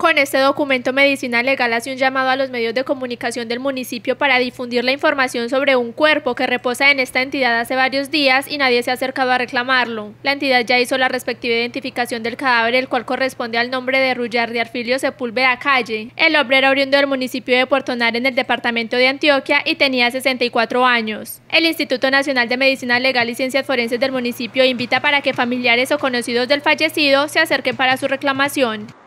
Con este documento, medicinal Legal hace un llamado a los medios de comunicación del municipio para difundir la información sobre un cuerpo que reposa en esta entidad hace varios días y nadie se ha acercado a reclamarlo. La entidad ya hizo la respectiva identificación del cadáver, el cual corresponde al nombre de Rullar de Arfilio Sepúlveda Calle, el obrero oriundo del municipio de Puerto en el departamento de Antioquia y tenía 64 años. El Instituto Nacional de Medicina Legal y Ciencias Forenses del municipio invita para que familiares o conocidos del fallecido se acerquen para su reclamación.